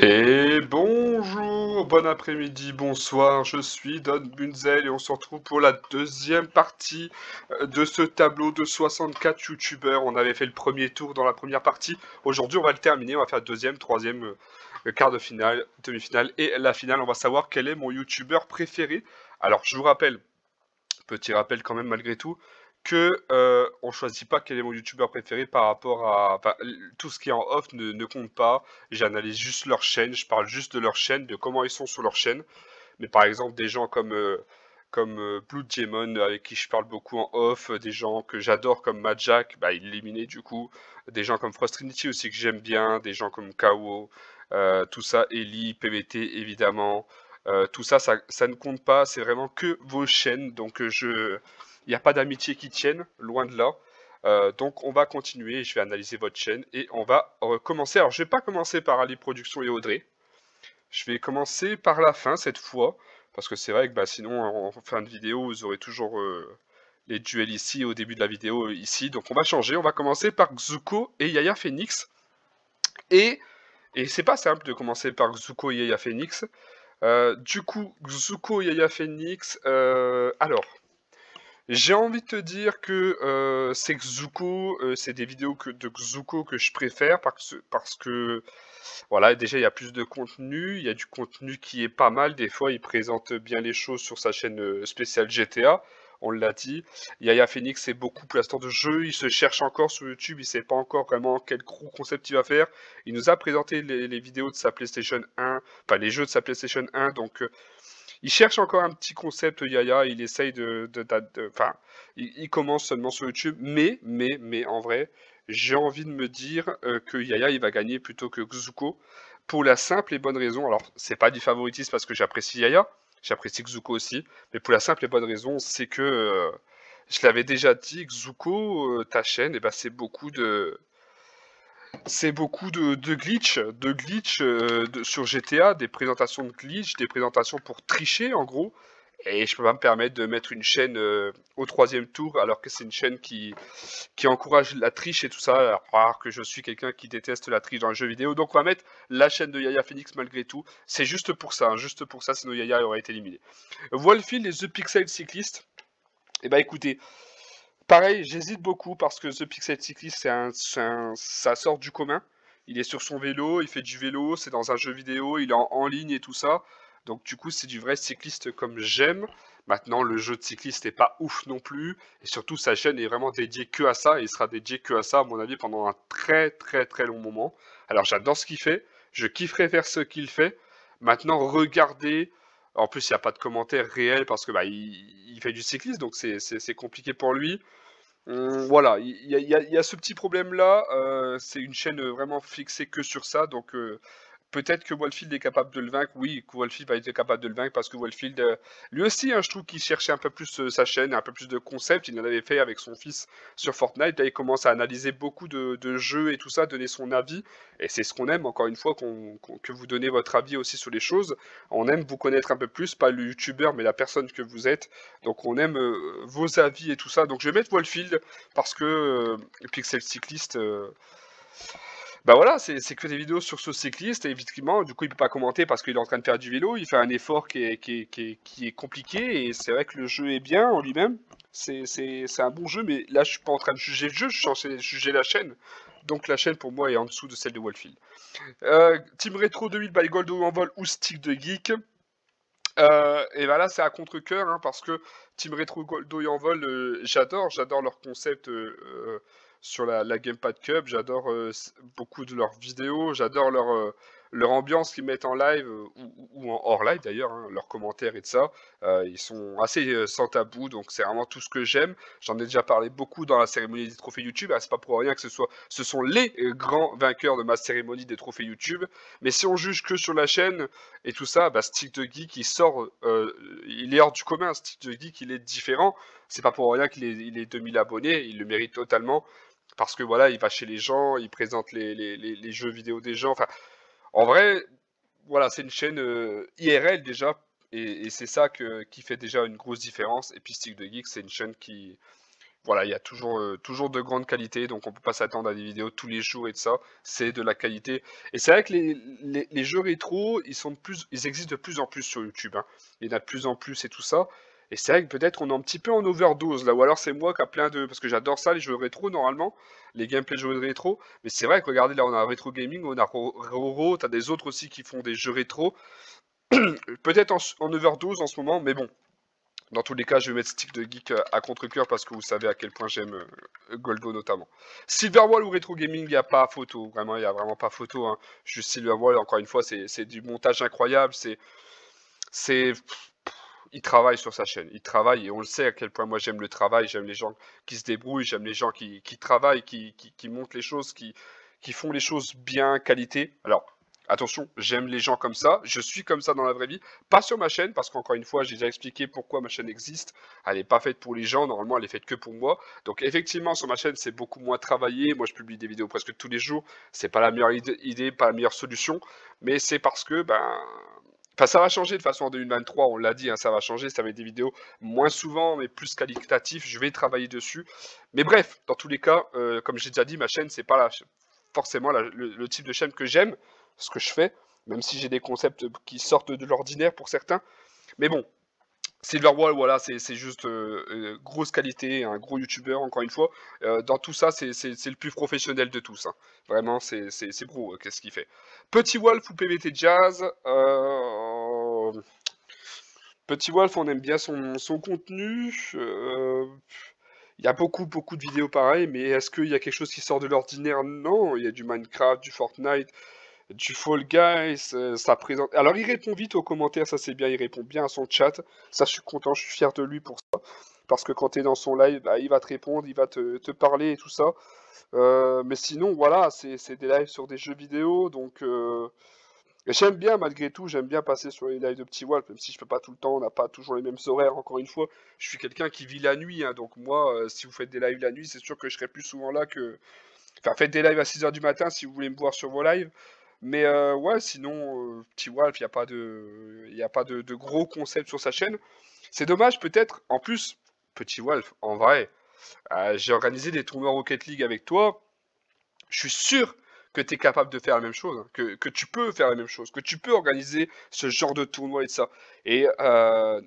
Et bonjour, bon après-midi, bonsoir, je suis Don Bunzel et on se retrouve pour la deuxième partie euh, de ce tableau de 64 youtubeurs. On avait fait le premier tour dans la première partie, aujourd'hui on va le terminer, on va faire deuxième, troisième, euh, quart de finale, demi-finale et la finale. On va savoir quel est mon youtubeur préféré. Alors je vous rappelle, petit rappel quand même malgré tout, que euh, on choisit pas quel est mon youtubeur préféré par rapport à tout ce qui est en off ne, compte pas. J'analyse juste leur chaîne, je parle juste de leur chaîne, de comment ils sont sur leur chaîne. Mais par exemple des gens comme euh, comme euh, Blue avec qui je parle beaucoup en off, euh, des gens que j'adore comme Majak, bah éliminé du coup, des gens comme Frost Trinity aussi que j'aime bien, des gens comme Kao, tout ça, Eli, PBT évidemment. tout ça, ça, ça ne compte pas, c'est vraiment que vos chaînes. Donc je, il n'y a pas d'amitié qui tienne, loin de là. Euh, donc on va continuer, je vais analyser votre chaîne et on va recommencer. Alors je vais pas commencer par Ali production et Audrey. Je vais commencer par la fin cette fois. Parce que c'est vrai que bah, sinon en fin de vidéo vous aurez toujours euh, les duels ici au début de la vidéo ici. Donc on va changer, on va commencer par Xuko et Yaya Phoenix. Et, et c'est pas simple de commencer par Xuko et Yaya Phoenix. Euh, du coup, Xuko et Yaya Phoenix, alors j'ai envie de te dire que euh, c'est Xuko, euh, c'est des vidéos que, de Xuko que je préfère parce, que voilà, déjà il y a plus de contenu, il y a du contenu qui est pas mal, des fois il présente bien les choses sur sa chaîne euh, spéciale GTA, on l'a dit. Yaya Phoenix c'est beaucoup plus temps de jeu, il se cherche encore sur YouTube, il sait pas encore vraiment quel gros concept il va faire. Il nous a présenté les, les vidéos de sa PlayStation 1, enfin les jeux de sa PlayStation 1, donc il cherche encore un petit concept Yaya, il essaye de. Enfin, il, commence seulement sur YouTube, mais, mais, mais en vrai, j'ai envie de me dire euh, que Yaya, il va gagner plutôt que Xuko, pour la simple et bonne raison. Alors, c'est pas du favoritisme parce que j'apprécie Yaya, j'apprécie Xuko aussi, mais pour la simple et bonne raison, c'est que. Euh, je l'avais déjà dit, Xuko, euh, ta chaîne, eh ben, c'est beaucoup de c'est beaucoup de, de glitch, de glitch euh, sur GTA, des présentations de glitch, des présentations pour tricher en gros. Et je peux pas me permettre de mettre une chaîne euh, au troisième tour alors que c'est une chaîne qui, encourage la triche et tout ça, alors que je suis quelqu'un qui déteste la triche dans le jeu vidéo. Donc on va mettre la chaîne de Yaya Phoenix malgré tout. C'est juste pour ça, hein, juste pour ça, sinon Yaya aurait été éliminé. Wolfie, les The Pixel Cyclistes. Eh ben écoutez, Pareil, j'hésite beaucoup parce que The Pixel Cyclist, c'est un, ça sort du commun. Il est sur son vélo, il fait du vélo, c'est dans un jeu vidéo, il est en, ligne et tout ça. Donc du coup, c'est du vrai cycliste comme j'aime. Maintenant, le jeu de cycliste n'est pas ouf non plus. Et surtout, sa chaîne est vraiment dédiée que à ça. Et il sera dédié que à ça, à mon avis, pendant un très très très long moment. Alors j'adore ce qu'il fait. Je kifferais faire ce qu'il fait. Maintenant, regardez... En plus, il n'y a pas de commentaire réel parce que bah, il, fait du cyclisme, donc c'est compliqué pour lui. Hum, voilà, il y, a ce petit problème là. Euh, c'est une chaîne vraiment fixée que sur ça, donc euh, Peut-être que wallfield est capable de le vaincre. Oui, que va être capable de le vaincre parce que wallfield euh, lui aussi, hein, je trouve qu'il cherchait un peu plus euh, sa chaîne, un peu plus de concept. Il en avait fait avec son fils sur Fortnite. Là, il commence à analyser beaucoup de, jeux et tout ça, donner son avis. Et c'est ce qu'on aime, encore une fois, que vous donnez votre avis aussi sur les choses. On aime vous connaître un peu plus, pas le YouTuber, mais la personne que vous êtes. Donc, on aime euh, vos avis et tout ça. Donc, je vais mettre parce que Pixel Cycliste. Bah, voilà, c'est que des vidéos sur ce cycliste, et évidemment, du coup, il ne peut pas commenter parce qu'il est en train de faire du vélo, il fait un effort qui est, compliqué, et c'est vrai que le jeu est bien en lui-même, c'est un bon jeu, mais là, je suis pas en train de juger le jeu, je suis en train de juger la chaîne. Donc la chaîne, pour moi, est en dessous de celle de Wallfield. Euh, Team Retro 2000 by Gold en vol ou Stick de Geek. Euh, et voilà, c'est à contre cœur hein, parce que Team Retro Goldo et vol, euh, j'adore, j'adore leur concept sur la, Gamepad Cup. J'adore euh, beaucoup de leurs vidéos, j'adore leur, euh, leur ambiance qu'ils mettent en live euh, ou, en hors live d'ailleurs, hein, leurs commentaires et de ça. ils sont assez sans tabou, donc c'est vraiment tout ce que j'aime. J'en ai déjà parlé beaucoup dans la cérémonie des trophées YouTube. ce ah, c'est pas pour rien que ce soit, ce sont les grands vainqueurs de ma cérémonie des trophées YouTube. Mais si on juge que sur la chaîne et tout ça, bah, Stick de Geek, il sort, il est hors du commun. Stick de Geek, il est différent. C'est pas pour rien qu'il est, il est 2000 abonnés, il le mérite totalement parce que voilà, il va chez les gens, il présente les, jeux vidéo des gens. Enfin, en vrai, voilà, c'est une chaîne euh, IRL déjà, et, c'est ça qui fait déjà une grosse différence. Et de Geek, c'est une chaîne qui, voilà, il y a toujours, euh, toujours de grandes qualités, donc on peut pas s'attendre à des vidéos tous les jours et de ça. C'est de la qualité. Et c'est vrai que les, jeux rétro, ils, sont plus, ils existent de plus en plus sur YouTube. Hein. Il y en a de plus en plus et tout ça. Et c'est vrai que peut-être on est un petit peu en overdose là, ou alors c'est moi qui a plein de. Parce que j'adore ça, les jeux rétro normalement, les gameplays de jeux rétro. Mais c'est vrai que regardez, là on a Retro gaming, on a Roro, t'as des autres aussi qui font des jeux rétro. peut-être en, overdose en ce moment, mais bon, dans tous les cas, je vais mettre ce Stick de Geek à contre-coeur parce que vous savez à quel point j'aime euh, Goldo notamment. Silverwall ou Retro Gaming, il n'y a pas photo. Vraiment, il n'y a vraiment pas photo. Hein. Juste Silverwall, encore une fois, c'est du montage incroyable. c'est... C'est il travaille sur sa chaîne. Il travaille et on le sait à quel point moi j'aime le travail, j'aime les gens qui se débrouillent, j'aime les gens qui, travaillent, qui, qui, montent les choses, qui, qui font les choses bien, qualité. Alors, attention, j'aime les gens comme ça, je suis comme ça dans la vraie vie, pas sur ma chaîne, parce qu'encore une fois, j'ai déjà expliqué pourquoi ma chaîne existe, elle n'est pas faite pour les gens, normalement elle est faite que pour moi, donc effectivement sur ma chaîne c'est beaucoup moins travaillé, moi je publie des vidéos presque tous les jours, c'est pas la meilleure idée, pas la meilleure solution, mais c'est parce que, ben, ça va changer de façon en 2023, on l'a dit, hein, ça va changer, ça va être des vidéos moins souvent, mais plus qualitatives, je vais travailler dessus. Mais bref, dans tous les cas, euh, comme j'ai déjà dit, ma chaîne, c'est pas la, forcément le, type de chaîne que j'aime, ce que je fais, même si j'ai des concepts qui sortent de l'ordinaire pour certains. Mais bon, Silverwall, voilà, c'est juste euh, euh, grosse qualité, un gros youtubeur, encore une fois. Euh, dans tout ça, c'est le plus professionnel de tous. Hein. Vraiment, c'est gros, qu'est-ce qu'il fait. Petit Wolf ou pvt Jazz Petit Wolf, on aime bien son, son contenu. Il y a beaucoup, beaucoup de vidéos pareilles, mais est-ce qu'il y a quelque chose qui sort de l'ordinaire Non, il y a du Minecraft, du Fortnite, du Fall Guys, euh, ça présente. Alors il répond vite aux commentaires, ça c'est bien, il répond bien à son chat. Ça je suis content, je suis fier de lui pour ça. Parce que quand tu es dans son live, bah, il va te répondre, il va te, parler et tout ça. Euh, mais sinon, voilà, c'est des lives sur des jeux vidéo, donc euh, j'aime bien malgré tout, j'aime bien passer sur les lives de Petit Wall, même si je peux pas tout le temps, on n'a pas toujours les mêmes horaires, encore une fois, je suis quelqu'un qui vit la nuit, hein, donc moi, si vous faites des lives la nuit, c'est sûr que je serai plus souvent là que... Enfin, faites des lives à 6h du matin si vous voulez me voir sur vos lives, mais euh, ouais, sinon, Petit euh, Wolf il n'y a pas, de, y a pas de, gros concept sur sa chaîne. C'est dommage, peut-être. En plus, Petit Wolf en vrai, euh, j'ai organisé des tournois Rocket League avec toi. Je suis sûr que tu es capable de faire la même chose, hein, que, que, tu peux faire la même chose, que tu peux organiser ce genre de tournoi et ça. Et euh,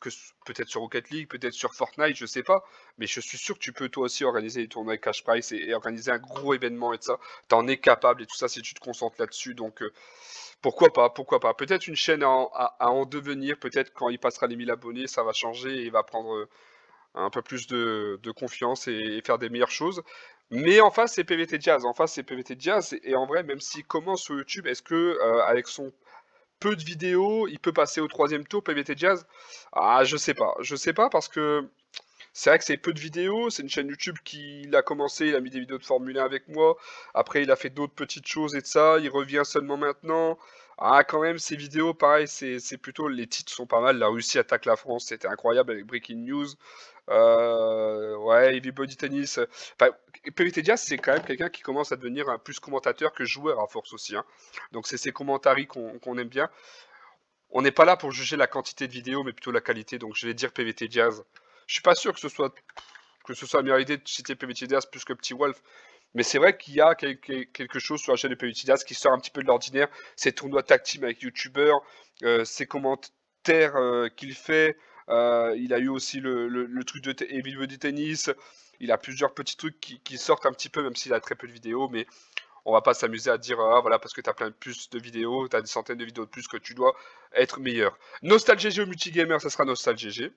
que peut-être sur Rocket League, peut-être sur Fortnite, je sais pas, mais je suis sûr que tu peux toi aussi organiser des tournois cash price et, organiser un gros événement et ça ça. T'en es capable et tout ça si tu te concentres là-dessus. Donc euh, pourquoi pas, pourquoi pas. Peut-être une chaîne à en, devenir, peut-être quand il passera les 1000 abonnés, ça va changer et il va prendre euh, un peu plus de, confiance et, faire des meilleures choses. Mais en face, c'est PVT Jazz. En face, c'est PVT Jazz. Et en vrai, même s'il commence sur YouTube, est-ce que euh, avec son peu de vidéos, il peut passer au troisième tour PVT Jazz Ah, je sais pas. Je sais pas parce que c'est vrai que c'est peu de vidéos. C'est une chaîne YouTube qui a commencé. Il a mis des vidéos de Formule 1 avec moi. Après, il a fait d'autres petites choses et de ça. Il revient seulement maintenant. Ah, quand même, ces vidéos, pareil, c'est plutôt. Les titres sont pas mal. La Russie attaque la France, c'était incroyable avec Breaking News. Euh, ouais, Heavy Body Tennis. PVT Diaz c'est quand même quelqu'un qui commence à devenir un plus commentateur que joueur à force aussi. Hein. Donc, c'est ces commentaires qu'on aime bien. On n'est pas là pour juger la quantité de vidéos, mais plutôt la qualité. Donc, je vais dire PVT Diaz. Je suis pas sûr que ce soit que ce soit idée de citer PVT Diaz plus que Petit Wolf. Mais c'est vrai qu'il y a quelque chose sur la chaîne de Pelutinas qui sort un petit peu de l'ordinaire. Ses tournois tactiques avec YouTubeurs, euh, ses commentaires euh, qu'il fait. Euh, il a eu aussi le, truc de Evil du tennis. Il a plusieurs petits trucs qui, sortent un petit peu, même s'il a très peu de vidéos. Mais on va pas s'amuser à dire ah voilà parce que tu as plein de plus de vidéos, tu as des centaines de vidéos de plus que tu dois être meilleur. Nostalgie au multigamer, ça sera GG.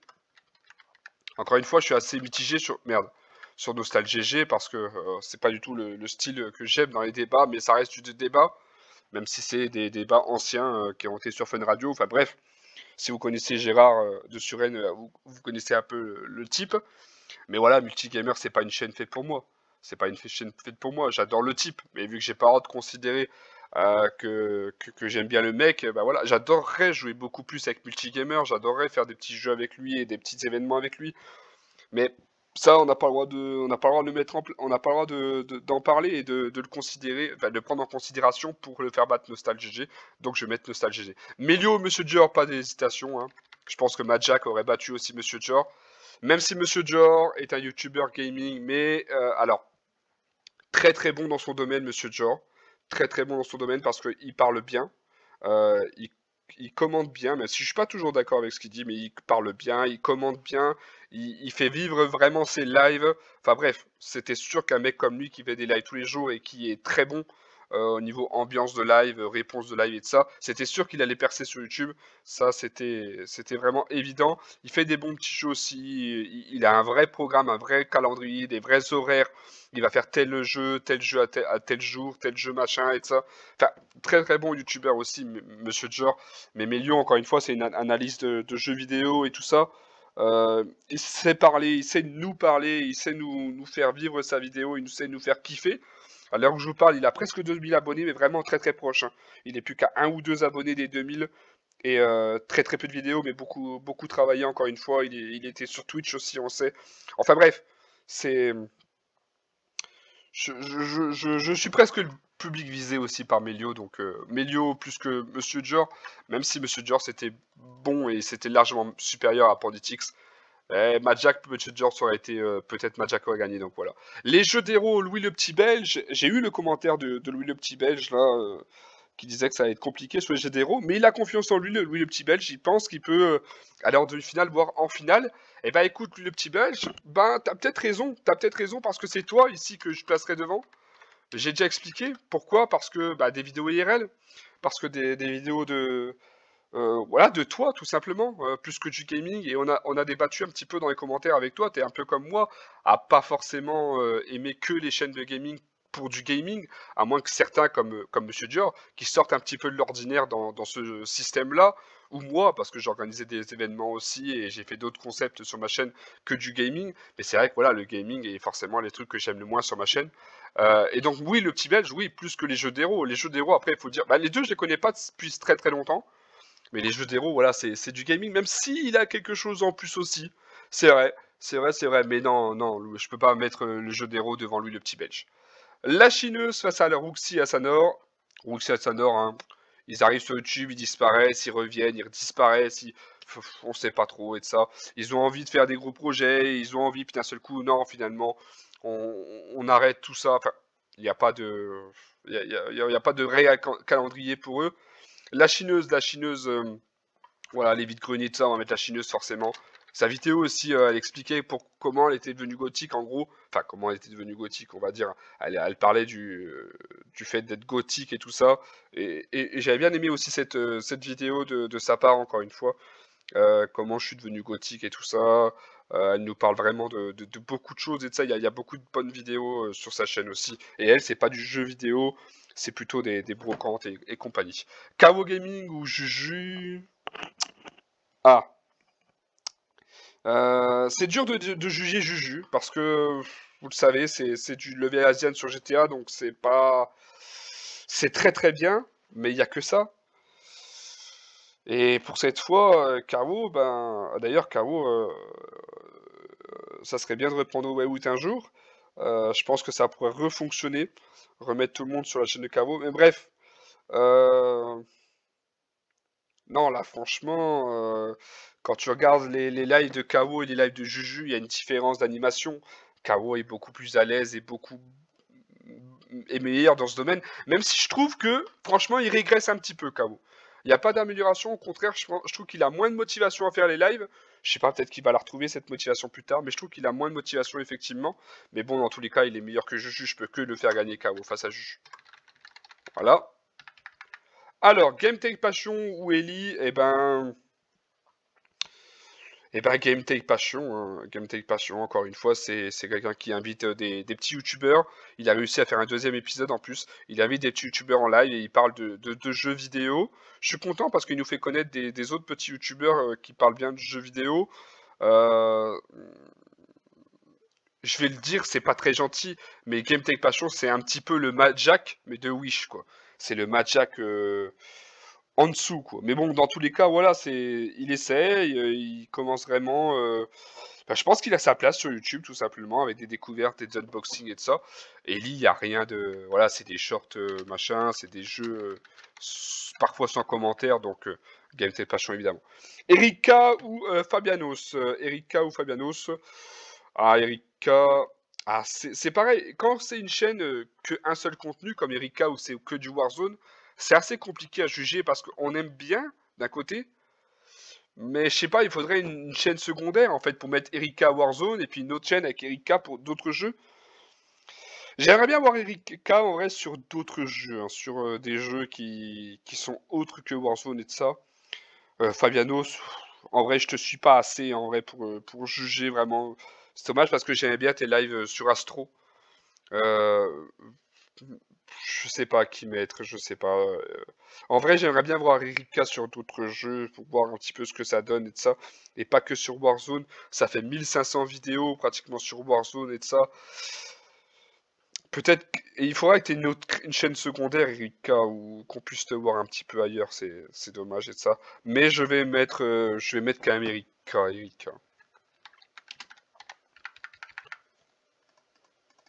Encore une fois, je suis assez mitigé sur merde sur Nostalgie GG parce que euh, c'est pas du tout le, style que j'aime dans les débats, mais ça reste du débat, même si c'est des, débats anciens euh, qui ont été sur Fun Radio. Enfin bref, si vous connaissez Gérard euh, de Suren, vous, connaissez un peu le type. Mais voilà, Multigamer, c'est pas une chaîne faite pour moi. C'est pas une chaîne faite pour moi. J'adore le type, mais vu que j'ai pas hâte de considérer que, que, j'aime bien le mec, bah voilà, j'adorerais jouer beaucoup plus avec Multigamer. J'adorerais faire des petits jeux avec lui et des petits événements avec lui. Mais ça, on n'a pas le droit de, on pas de mettre en, on n'a pas droit de, d'en parler et de, le considérer, bah, de prendre en considération pour le faire battre Nostal Donc je vais mettre Nostalgie GG. Melio, Monsieur Dior, pas d'hésitation. Hein. Je pense que Majak aurait battu aussi Monsieur Dior. Même si Monsieur Dior est un YouTuber gaming, mais euh, alors très très bon dans son domaine, Monsieur Dior, très très bon dans son domaine parce qu'il parle bien. Euh, il il commente bien, même si je suis pas toujours d'accord avec ce qu'il dit, mais il parle bien, il commente bien, il, il fait vivre vraiment ses lives. Enfin bref, c'était sûr qu'un mec comme lui qui fait des lives tous les jours et qui est très bon euh, au niveau ambiance de live, euh, réponse de live et de ça. C'était sûr qu'il allait percer sur YouTube. Ça, c'était vraiment évident. Il fait des bons petits jeux aussi. Il, a un vrai programme, un vrai calendrier, des vrais horaires. Il va faire tel jeu, tel jeu à tel, jour, tel jeu machin et tout ça. Enfin, très très bon YouTuber aussi, monsieur Dior. Mais Mélion, encore une fois, c'est une analyse de, jeux vidéo et tout ça. Euh, il sait parler, il sait nous parler, il sait nous, nous, faire vivre sa vidéo, il sait nous faire kiffer. Alors l'heure où je vous parle, il a presque 2000 abonnés, mais vraiment très très proche. Hein. Il n'est plus qu'à un ou deux abonnés des 2000 et euh, très très peu de vidéos, mais beaucoup beaucoup travaillé encore une fois. Il, était sur Twitch aussi, on sait. Enfin bref, c'est je, suis presque le public visé aussi par Melio, donc euh, Melio plus que Monsieur Dior, même si Monsieur Dior c'était bon et c'était largement supérieur à Panditix, eh, Majak, George aurait été euh, peut-être Majak aurait gagné, donc voilà. Les jeux d'héros, Louis le Petit Belge, j'ai eu le commentaire de, Louis le Petit Belge là, euh, qui disait que ça allait être compliqué sur les jeux d'héros, mais il a confiance en lui, le, Louis le Petit Belge, il pense qu'il peut euh, aller en demi-finale, voire en finale. Eh ben écoute, Louis le Petit Belge, ben t'as peut-être raison, t'as peut-être raison parce que c'est toi ici que je placerai devant. J'ai déjà expliqué pourquoi, parce que bah, des vidéos IRL, parce que des vidéos de euh, voilà, de toi tout simplement, euh, plus que du gaming. Et on a, débattu un petit peu dans les commentaires avec toi, tu es un peu comme moi, à pas forcément euh, aimer que les chaînes de gaming pour du gaming, à moins que certains comme, comme Monsieur Dior, qui sortent un petit peu de l'ordinaire dans, ce système-là, ou moi, parce que j'organisais des événements aussi et j'ai fait d'autres concepts sur ma chaîne que du gaming, mais c'est vrai que voilà, le gaming est forcément les trucs que j'aime le moins sur ma chaîne. et donc oui, le petit belge, oui, plus que les jeux d'héros. Les jeux d'héros, après, il faut dire, bah, les deux, je les connais pas depuis très très longtemps. Mais les jeux d'héros, voilà, c'est du gaming, même s'il a quelque chose en plus aussi. C'est vrai, c'est vrai, c'est vrai. Mais non, non, je peux pas mettre euh, le jeu d'héros devant lui, le petit belge. La chineuse face à la à Asanor. Rooksy Asanor, hein. Ils arrivent sur YouTube, ils disparaissent, ils reviennent, ils disparaissent, ils... on sait pas trop et de ça. Ils ont envie de faire des gros projets, ils ont envie, puis d'un seul coup, non, finalement, on, on arrête tout ça. Enfin, il n'y a pas de, il y a, y a pas de réel calendrier pour eux. La chineuse, la chineuse, euh, voilà, les vides greniers, ça, on va mettre la chineuse forcément. Sa vidéo aussi, euh, elle expliquait pour comment elle était devenue gothique en gros, enfin comment elle était devenue gothique, on va dire. Elle, parlait du, euh, du fait d'être gothique et tout ça. Et, j'avais bien aimé aussi cette, cette vidéo de, de, sa part, encore une fois. comment je suis devenu gothique et tout ça, euh, elle nous parle vraiment de, beaucoup de choses et de ça. Il y a, beaucoup de bonnes vidéos euh, sur sa chaîne aussi. Et elle, c'est pas du jeu vidéo, c'est plutôt des, brocantes et, compagnie. Kawo Gaming ou Juju. Ah. Euh, c'est dur de, juger Juju parce que vous le savez, c'est du levier asian sur GTA donc c'est pas. C'est très très bien, mais il n'y a que ça. Et pour cette fois, euh, Caro, ben, d'ailleurs, Kao, euh, ça serait bien de reprendre au un jour. Euh, je pense que ça pourrait refonctionner, remettre tout le monde sur la chaîne de Caro. Mais bref, non, là, franchement, quand tu regardes les, lives de Kao et les lives de Juju, il y a une différence d'animation. Caro est beaucoup plus à l'aise et beaucoup meilleur dans ce domaine, même si je trouve que, franchement, il régresse un petit peu, Kao. Il n'y a pas d'amélioration. Au contraire, je, trouve qu'il a moins de motivation à faire les lives. Je sais pas, peut-être qu'il va la retrouver cette motivation plus tard, mais je trouve qu'il a moins de motivation effectivement. Mais bon, dans tous les cas, il est meilleur que Juju. Je peux que le faire gagner KO face à Juju. Voilà. Alors, Game Passion ou Ellie, eh ben. Et eh bien, Game Take Passion, hein. Passion, encore une fois, c'est quelqu'un qui invite euh, des, petits youtubeurs. Il a réussi à faire un deuxième épisode en plus. Il invite des petits youtubeurs en live et il parle de, de, jeux vidéo. Je suis content parce qu'il nous fait connaître des, autres petits youtubeurs euh, qui parlent bien de jeux vidéo. Euh, je vais le dire, c'est pas très gentil, mais Game Take Passion, c'est un petit peu le Jack, mais de Wish, quoi. C'est le Majak. Euh en dessous. Quoi. Mais bon, dans tous les cas, voilà, c'est, il essaie, euh, il, commence vraiment. Euh, bah, je pense qu'il a sa place sur YouTube, tout simplement, avec des découvertes, des unboxings et de ça. Et lui, il n'y a rien de. Voilà, c'est des shorts, euh, machin, c'est des jeux parfois sans commentaire, donc game Passion, évidemment. Erika ou Fabianos Erika ou Fabianos Ah, Erika. Ah, c'est pareil, quand c'est une chaîne que un seul contenu, comme Erika, ou c'est que du Warzone, c'est assez compliqué à juger parce qu'on aime bien d'un côté, mais je sais pas, il faudrait une, chaîne secondaire en fait pour mettre Erika Warzone et puis une autre chaîne avec Erika pour d'autres jeux. J'aimerais bien voir Erika en vrai sur d'autres jeux, hein, sur euh, des jeux qui, sont autres que Warzone et de ça. Euh, Fabiano, en vrai, je te suis pas assez en vrai pour, euh, pour juger vraiment. C'est dommage parce que j'aimais bien tes lives euh, sur Astro. Euh, je sais pas qui mettre, je sais pas. Euh. En vrai, j'aimerais bien voir Erika sur d'autres jeux pour voir un petit peu ce que ça donne et de ça. Et pas que sur Warzone. Ça fait 1500 vidéos pratiquement sur Warzone et ça. Peut-être. Et il faudrait que tu aies une, chaîne secondaire, Erika, ou qu'on puisse te voir un petit peu ailleurs. C'est dommage et de ça. Mais je vais mettre, euh, je vais mettre quand même Erika. Erika.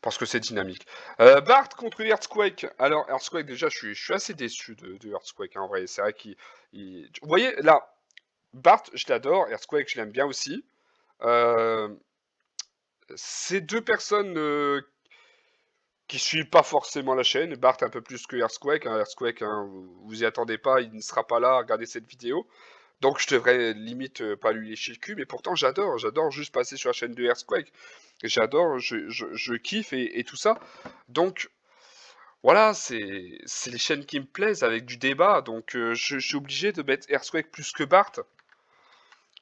parce que c'est dynamique. Euh, Bart contre Earthquake. Alors, Earthquake, déjà, je suis, je suis assez déçu de, Earthquake, hein, en vrai. C'est vrai qu'il... Vous voyez, là, Bart, je l'adore. Earthquake, je l'aime bien aussi. Euh, ces deux personnes euh, qui suivent pas forcément la chaîne, Bart un peu plus que Earthquake. Hein. Earthquake, hein, vous, vous y attendez pas, il ne sera pas là. Regardez cette vidéo. Donc je devrais euh, limite euh, pas lui lécher le cul, mais pourtant j'adore, j'adore juste passer sur la chaîne de Earthquake. J'adore, je, kiffe et, tout ça. Donc voilà, c'est les chaînes qui me plaisent avec du débat. Donc euh, je, suis obligé de mettre Earthquake plus que Bart.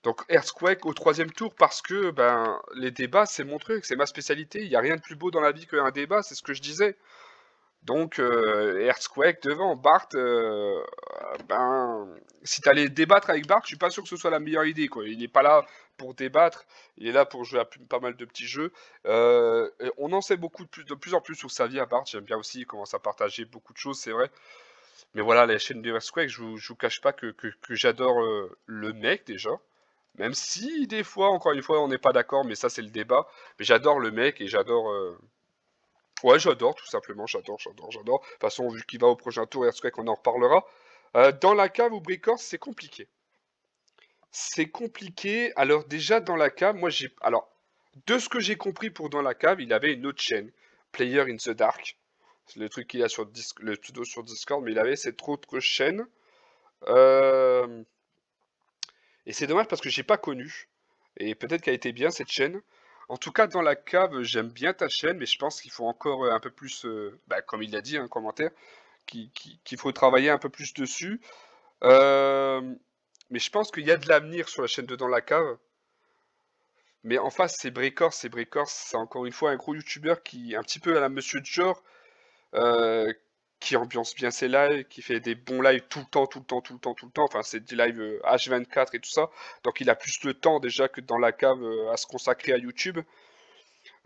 Donc Earthquake au troisième tour parce que ben, les débats c'est mon truc, c'est ma spécialité. Il n'y a rien de plus beau dans la vie qu'un débat, c'est ce que je disais. Donc, euh, Earthquake devant Bart, euh, ben, si débattre avec Bart, je suis pas sûr que ce soit la meilleure idée. Quoi. Il n'est pas là pour débattre, il est là pour jouer à pas mal de petits jeux. Euh, on en sait beaucoup de plus, de plus en plus sur sa vie à Bart. J'aime bien aussi, il commence à partager beaucoup de choses, c'est vrai. Mais voilà, la chaîne de Earthquake, je vous, vous cache pas que, que j'adore le mec déjà. Même si des fois, encore une fois, on n'est pas d'accord, mais ça c'est le débat. Mais j'adore le mec et j'adore Ouais, j'adore, tout simplement, j'adore, j'adore, j'adore. De toute façon, vu qu'il va au prochain tour, vrai qu'on en reparlera. Euh, dans la cave ou c'est compliqué. C'est compliqué. Alors, déjà, dans la cave, moi, j'ai. Alors, de ce que j'ai compris pour dans la cave, il avait une autre chaîne, Player in the Dark. C'est le truc qu'il a sur le sur Discord, mais il avait cette autre chaîne. Euh, et c'est dommage parce que j'ai pas connu. Et peut-être qu'elle était bien cette chaîne. En tout cas, dans la cave, j'aime bien ta chaîne, mais je pense qu'il faut encore euh, un peu plus, euh, bah, comme il l'a dit, hein, un commentaire, qu'il faut travailler un peu plus dessus. Euh, mais je pense qu'il y a de l'avenir sur la chaîne de Dans la cave. Mais en face, c'est Brécor, c'est Brécor, c'est encore une fois un gros youtubeur qui, un petit peu à la Monsieur Dior, euh, qui ambiance bien ses lives, qui fait des bons lives tout le temps, tout le temps, tout le temps, tout le temps. Enfin, c'est des lives H24 euh, et tout ça. Donc, il a plus de temps déjà que dans la cave euh, à se consacrer à YouTube.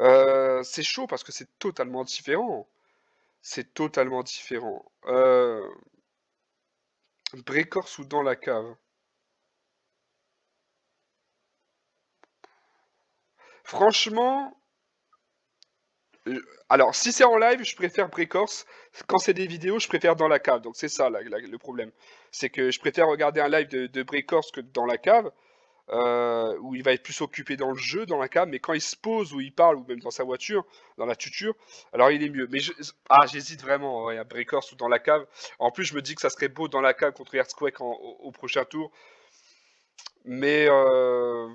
Euh, c'est chaud parce que c'est totalement différent. C'est totalement différent. Euh... ou dans la cave Franchement, euh, alors, si c'est en live, je préfère précoce. Quand c'est des vidéos, je préfère dans la cave. Donc, c'est ça le problème. C'est que je préfère regarder un live de, de que dans la cave, euh, où il va être plus occupé dans le jeu, dans la cave. Mais quand il se pose, où il parle, ou même dans sa voiture, dans la tuture, alors il est mieux. Mais ah, j'hésite vraiment ouais, à ou dans la cave. En plus, je me dis que ça serait beau dans la cave contre Earthquake au, prochain tour. Mais. Euh,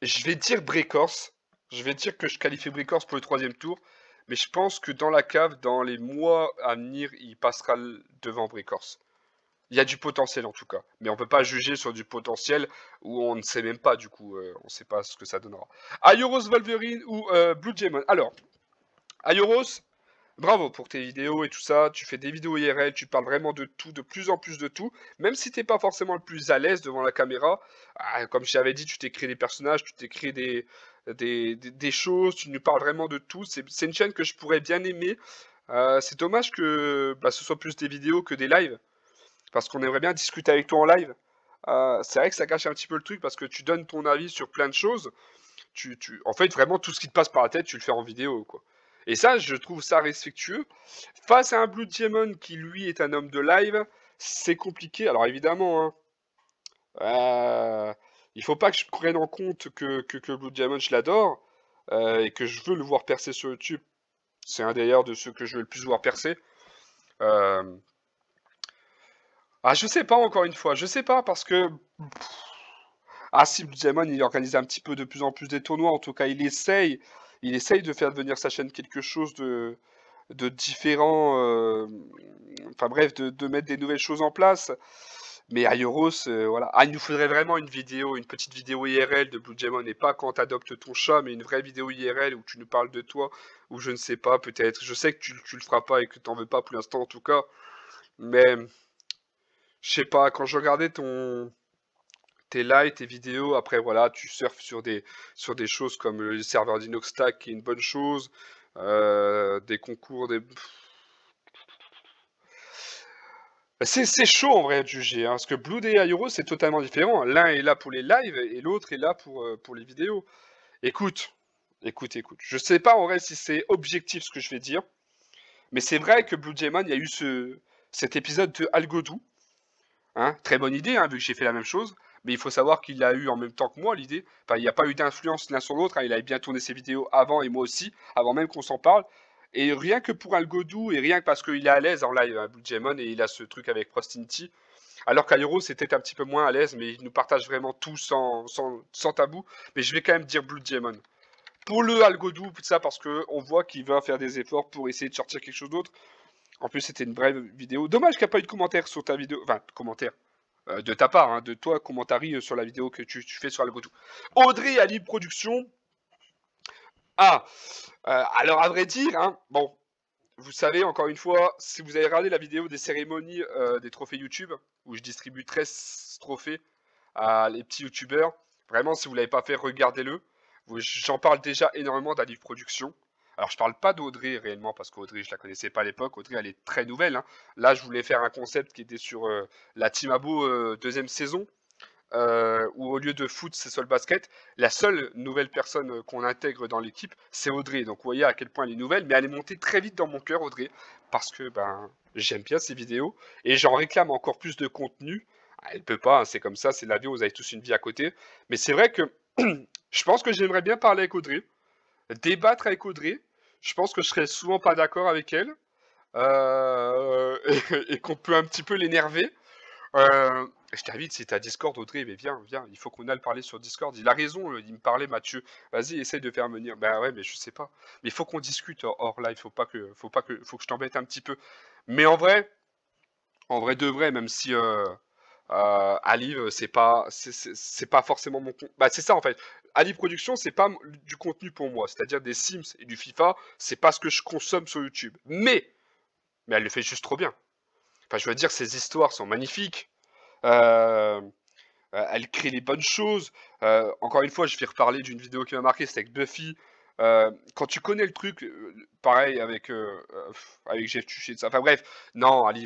je vais dire Brécorse je vais dire que je qualifie Bricorse pour le troisième tour, mais je pense que dans la cave, dans les mois à venir, il passera devant bricors Il y a du potentiel en tout cas, mais on ne peut pas juger sur du potentiel où on ne sait même pas du coup, euh, on ne sait pas ce que ça donnera. Ayoros Wolverine ou euh, Blue Demon. Alors, Ayoros, bravo pour tes vidéos et tout ça. Tu fais des vidéos IRL, tu parles vraiment de tout, de plus en plus de tout. Même si tu n'es pas forcément le plus à l'aise devant la caméra, ah, comme je t'avais dit, tu t'écris des personnages, tu t'écris des, des, choses, tu nous parles vraiment de tout. C'est une chaîne que je pourrais bien aimer. Euh, c'est dommage que bah, ce soit plus des vidéos que des lives, parce qu'on aimerait bien discuter avec toi en live. Euh, c'est vrai que ça cache un petit peu le truc parce que tu donnes ton avis sur plein de choses. Tu, tu, en fait, vraiment, tout ce qui te passe par la tête, tu le fais en vidéo. Quoi. Et ça, je trouve ça respectueux. Face à un Blue Demon qui, lui, est un homme de live, c'est compliqué. Alors, évidemment, hein, euh, il faut pas que je prenne en compte que, que, Blue Diamond, je l'adore, euh, et que je veux le voir percer sur YouTube. C'est un d'ailleurs de ceux que je veux le plus voir percer. Euh... Ah, je sais pas, encore une fois, je sais pas, parce que. Ah, si Blue Diamond, il organise un petit peu de plus en plus des tournois, en tout cas, il essaye. Il essaye de faire devenir sa chaîne quelque chose de, de différent. Euh, enfin bref, de, de, mettre des nouvelles choses en place. Mais Ayoros, euh, voilà. Ah, il nous faudrait vraiment une vidéo, une petite vidéo IRL de Blue jamon et pas quand adoptes ton chat, mais une vraie vidéo IRL où tu nous parles de toi, ou je ne sais pas, peut-être. Je sais que tu, tu le feras pas et que t'en veux pas pour l'instant, en tout cas. Mais, je sais pas, quand je regardais ton, tes lives, tes vidéos. Après, voilà, tu surfes sur des, sur des choses comme le serveur d'Inoxtack, qui est une bonne chose, euh, des concours, des, bah, c'est chaud en vrai de juger, hein, parce que Blue Day Euro, c'est totalement différent. L'un est là pour les lives et l'autre est là pour, euh, pour les vidéos. Écoute, écoute, écoute. Je ne sais pas en vrai si c'est objectif ce que je vais dire, mais c'est vrai que Blue Demon, il y a eu ce, cet épisode de Algodou. Hein, très bonne idée, hein, vu que j'ai fait la même chose. Mais il faut savoir qu'il a eu en même temps que moi l'idée. Enfin, il n'y a pas eu d'influence l'un sur l'autre. Hein, il avait bien tourné ses vidéos avant et moi aussi, avant même qu'on s'en parle. Et rien que pour Algodou, et rien que parce qu'il est à l'aise en live, à Blue Diamond, et il a ce truc avec Prostinity, alors qu'Aero c'était un petit peu moins à l'aise, mais il nous partage vraiment tout sans, sans, tabou. Mais je vais quand même dire Blue Diamond. Pour le Algodou, tout ça, parce qu'on voit qu'il va faire des efforts pour essayer de sortir quelque chose d'autre. En plus, c'était une brève vidéo. Dommage qu'il n'y ait pas eu de commentaire sur ta vidéo. Enfin, commentaire. Euh, de ta part, hein, de toi, commentary euh, sur la vidéo que tu, fais sur Algodou. Audrey Ali Production, ah euh, Alors, à vrai dire, hein, bon, vous savez, encore une fois, si vous avez regardé la vidéo des cérémonies euh, des trophées YouTube, où je distribue 13 trophées à les petits YouTubeurs, vraiment, si vous ne l'avez pas fait, regardez-le. J'en parle déjà énormément d'Alive Production. Alors, je parle pas d'Audrey réellement, parce qu'Audrey, je la connaissais pas à l'époque. Audrey, elle est très nouvelle. Hein. Là, je voulais faire un concept qui était sur euh, la Team Abo deuxième saison euh, où au lieu de foot, c'est seul basket, la seule nouvelle personne euh, qu'on intègre dans l'équipe, c'est Audrey. Donc vous voyez à quel point elle est nouvelle, mais elle est montée très vite dans mon cœur, Audrey, parce que ben, j'aime bien ses vidéos et j'en réclame encore plus de contenu. Elle peut pas, hein, c'est comme ça, c'est la vie, vous avez tous une vie à côté. Mais c'est vrai que je pense que j'aimerais bien parler avec Audrey, débattre avec Audrey. Je pense que je serais souvent pas d'accord avec elle. Euh, et, qu'on peut un petit peu l'énerver. Euh, je t'invite, c'est à Discord, Audrey, mais viens, viens, il faut qu'on aille parler sur Discord. Il a raison, il euh, me parlait, Mathieu. Vas-y, essaye de faire venir. Ben ouais, mais je sais pas. Mais il faut qu'on discute hors live, faut pas que, faut pas que, faut que je t'embête un petit peu. Mais en vrai, en vrai de vrai, même si euh, euh, Alive, c'est pas, c'est pas forcément mon. Bah c'est ça en fait. Alive Production, c'est pas du contenu pour moi, c'est-à-dire des Sims et du FIFA, c'est pas ce que je consomme sur YouTube. Mais, mais elle le fait juste trop bien. Enfin, je veux dire, ces histoires sont magnifiques. Euh, euh, elle crée les bonnes choses. Euh, encore une fois, je vais reparler d'une vidéo qui m'a marqué, c'est avec Buffy. quand tu connais le truc, pareil avec, avec Jeff Tuchet, ça. Enfin bref, non, Ali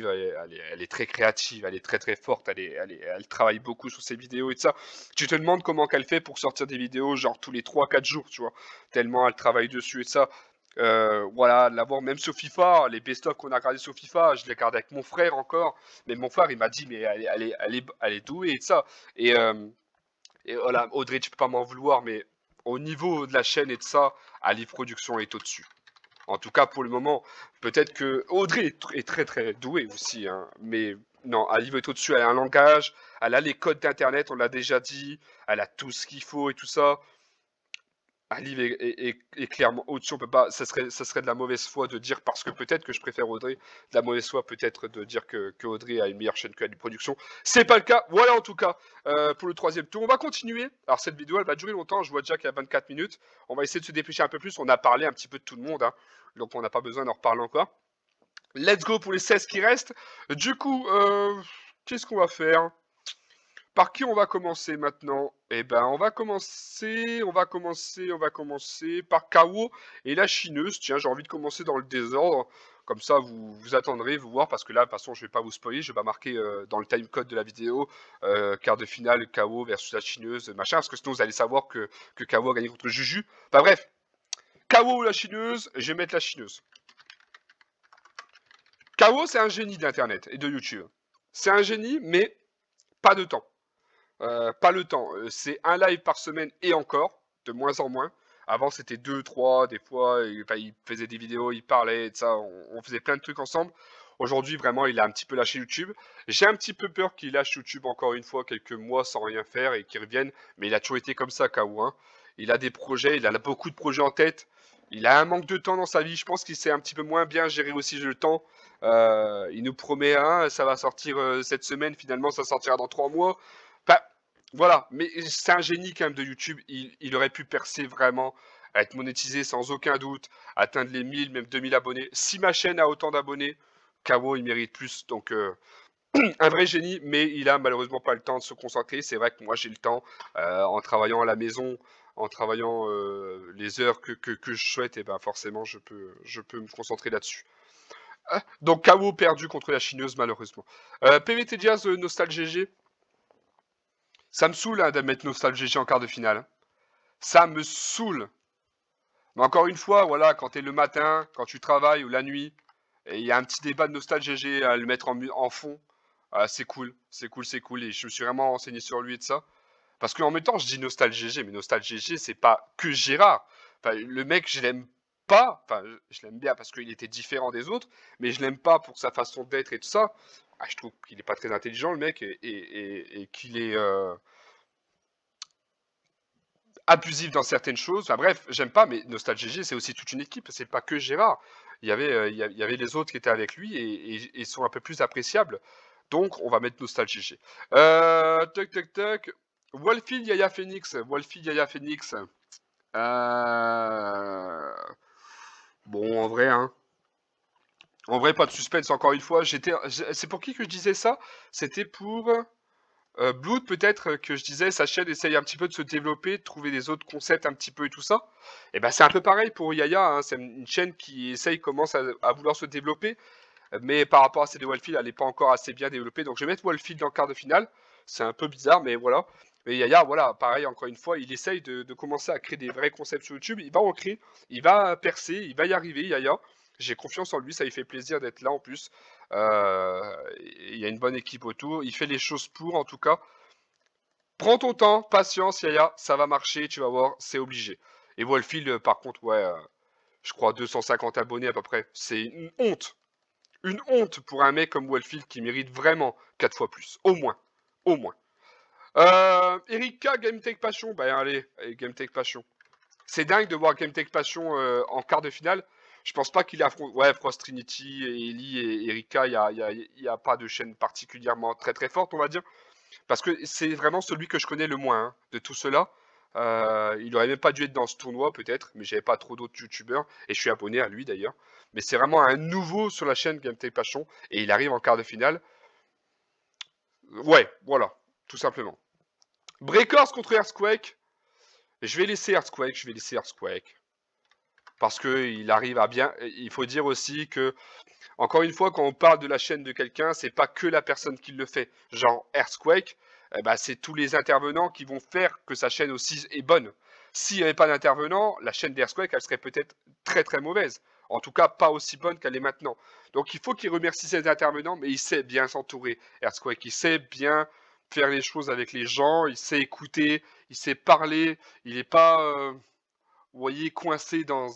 elle, est très créative, elle est très très forte, elle, est, elle, travaille beaucoup sur ses vidéos et tout ça. Tu te demandes comment qu'elle fait pour sortir des vidéos genre tous les 3-4 jours, tu vois, tellement elle travaille dessus et ça. Euh, voilà, l'avoir même sur FIFA, les best-of qu'on a regardé sur FIFA, je les regardais avec mon frère encore, mais mon frère il m'a dit, mais elle, est, douée et tout ça. Euh, et, voilà, Audrey, tu peux pas m'en vouloir, mais au niveau de la chaîne et de ça, Ali Production est au-dessus. En tout cas, pour le moment, peut-être que Audrey est, très très douée aussi, hein. mais non, Ali est au-dessus, elle a un langage, elle a les codes d'internet, on l'a déjà dit, elle a tout ce qu'il faut et tout ça. Alive est, clairement au-dessus. On peut pas. Ça serait, ça serait de la mauvaise foi de dire parce que peut-être que je préfère Audrey. De la mauvaise foi peut-être de dire que, Audrey a une meilleure chaîne que du Production. C'est pas le cas. Voilà en tout cas euh, pour le troisième tour. On va continuer. Alors cette vidéo elle va durer longtemps. Je vois déjà qu'il y a 24 minutes. On va essayer de se dépêcher un peu plus. On a parlé un petit peu de tout le monde, hein. donc on n'a pas besoin d'en reparler encore. Let's go pour les 16 qui restent. Du coup, euh, qu'est-ce qu'on va faire par qui on va commencer maintenant Eh ben, on va commencer, on va commencer, on va commencer par Kao et la chineuse. Tiens, j'ai envie de commencer dans le désordre. Comme ça, vous vous attendrez, vous voir, parce que là, de toute façon, je ne vais pas vous spoiler, je vais pas marquer euh, dans le timecode de la vidéo euh, quart de finale KO versus la chineuse, machin, parce que sinon vous allez savoir que, que KO a gagné contre Juju. Enfin bref, Kao ou la chineuse, je vais mettre la chineuse. Kao, c'est un génie d'Internet et de YouTube. C'est un génie, mais pas de temps. Euh, pas le temps. Euh, c'est un live par semaine et encore, de moins en moins. Avant, c'était deux, trois, des fois, il, faisait des vidéos, il parlait, ça. On, faisait plein de trucs ensemble. Aujourd'hui, vraiment, il a un petit peu lâché YouTube. J'ai un petit peu peur qu'il lâche YouTube encore une fois quelques mois sans rien faire et qu'il revienne. Mais il a toujours été comme ça, K.O. Hein. Il a des projets, il a beaucoup de projets en tête. Il a un manque de temps dans sa vie. Je pense qu'il sait un petit peu moins bien gérer aussi le temps. Euh, il nous promet un, hein, ça va sortir cette semaine. Finalement, ça sortira dans trois mois voilà, mais c'est un génie quand même de YouTube. Il, aurait pu percer vraiment, être monétisé sans aucun doute, atteindre les 1000, même 2000 abonnés. Si ma chaîne a autant d'abonnés, Kao il mérite plus. Donc, euh, un vrai génie, mais il a malheureusement pas le temps de se concentrer. C'est vrai que moi, j'ai le temps euh, en travaillant à la maison, en travaillant euh, les heures que, je souhaite, et eh ben forcément, je peux, je peux me concentrer là-dessus. Ah, donc, Kao perdu contre la chineuse, malheureusement. PVT Diaz, Nostal GG. Ça me saoule hein, de mettre nostalgie en quart de finale. Hein. Ça me saoule. Mais encore une fois, voilà, quand tu es le matin, quand tu travailles ou la nuit, et il y a un petit débat de nostalgie à le mettre en, fond, ah, c'est cool, c'est cool, c'est cool. Et je me suis vraiment renseigné sur lui et de ça. Parce qu'en même temps, je dis nostalgie, mais nostalgie, c'est pas que Gérard. le mec, je l'aime pas. Enfin, je l'aime bien parce qu'il était différent des autres, mais je l'aime pas pour sa façon d'être et tout ça. Ah, je trouve qu'il n'est pas très intelligent, le mec, et, qu'il est euh, abusif dans certaines choses. bref, j'aime pas, mais Nostalgie c'est aussi toute une équipe, c'est pas que Gérard. Il y, avait, euh, les autres qui étaient avec lui et ils sont un peu plus appréciables. Donc, on va mettre Nostalgie GG. Euh, toc, toc, toc. Wolfie Yaya Phoenix. Wolfie Yaya Phoenix. Bon, en vrai, hein. En vrai, pas de suspense, encore une fois. J'étais, C'est pour qui que je disais ça C'était pour... Euh, Blood, peut-être euh, que je disais, sa chaîne essaye un petit peu de se développer, de trouver des autres concepts un petit peu et tout ça. Et eh ben c'est un peu pareil pour Yaya, hein. c'est une chaîne qui essaye, commence à, vouloir se développer, mais par rapport à celle de elle n'est pas encore assez bien développée. Donc je vais mettre Wallfield dans le quart de finale, c'est un peu bizarre, mais voilà. Mais Yaya, voilà, pareil, encore une fois, il essaye de, de commencer à créer des vrais concepts sur YouTube, il va en créer, il va percer, il va y arriver, Yaya. J'ai confiance en lui, ça lui fait plaisir d'être là en plus. Euh, il y a une bonne équipe autour. Il fait les choses pour en tout cas. Prends ton temps, patience, Yaya, ça va marcher, tu vas voir, c'est obligé. Et Wallfield, euh, par contre, ouais, euh, je crois 250 abonnés à peu près. C'est une honte. Une honte pour un mec comme Wallfield qui mérite vraiment 4 fois plus. Au moins. Au moins. Erika, GameTech Passion. ben allez, GameTech Passion. C'est dingue de voir GameTech Passion en quart de finale. Je pense pas qu'il a ouais, Frost Trinity, Eli et Erika, il n'y a, pas de chaîne particulièrement très très forte, on va dire. Parce que c'est vraiment celui que je connais le moins hein, de tout cela. Euh, il aurait même pas dû être dans ce tournoi peut-être, mais j'avais pas trop d'autres youtubeurs et je suis abonné à lui d'ailleurs. Mais c'est vraiment un nouveau sur la chaîne Gametech Pachon et il arrive en quart de finale. Ouais, voilà, tout simplement. Breakers contre Earthquake. Je vais laisser Earthquake, je vais laisser Earthquake parce qu'il arrive à bien. Il faut dire aussi que, encore une fois, quand on parle de la chaîne de quelqu'un, c'est pas que la personne qui le fait. Genre Earthquake, eh ben, c'est tous les intervenants qui vont faire que sa chaîne aussi est bonne. S'il n'y avait pas d'intervenants, la chaîne d'Earthquake, elle serait peut-être très très mauvaise. En tout cas, pas aussi bonne qu'elle est maintenant. Donc il faut qu'il remercie ses intervenants, mais il sait bien s'entourer. Earthquake, il sait bien faire les choses avec les gens, il sait écouter, il sait parler, il n'est pas. Euh, vous voyez, coincé dans,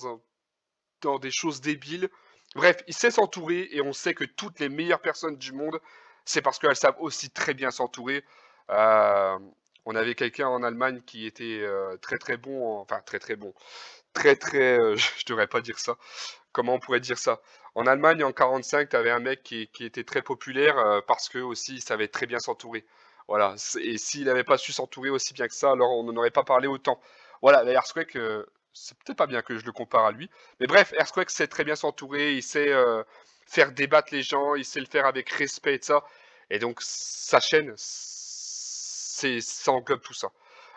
des choses débiles. Bref, il sait s'entourer et on sait que toutes les meilleures personnes du monde, c'est parce qu'elles savent aussi très bien s'entourer. Euh, on avait quelqu'un en Allemagne qui était euh, très très bon, enfin très très bon, très très, euh, je ne devrais pas dire ça. Comment on pourrait dire ça En Allemagne, en 45, tu avais un mec qui, était très populaire parce que aussi il savait très bien s'entourer. Voilà. Et s'il n'avait pas su s'entourer aussi bien que ça, alors on n'en aurait pas parlé autant. Voilà, d'ailleurs, c'est vrai que c'est peut-être pas bien que je le compare à lui. Mais bref, Earthquake sait très bien s'entourer, il sait euh, faire débattre les gens, il sait le faire avec respect et ça. Et donc, sa chaîne, c'est, ça englobe tout ça.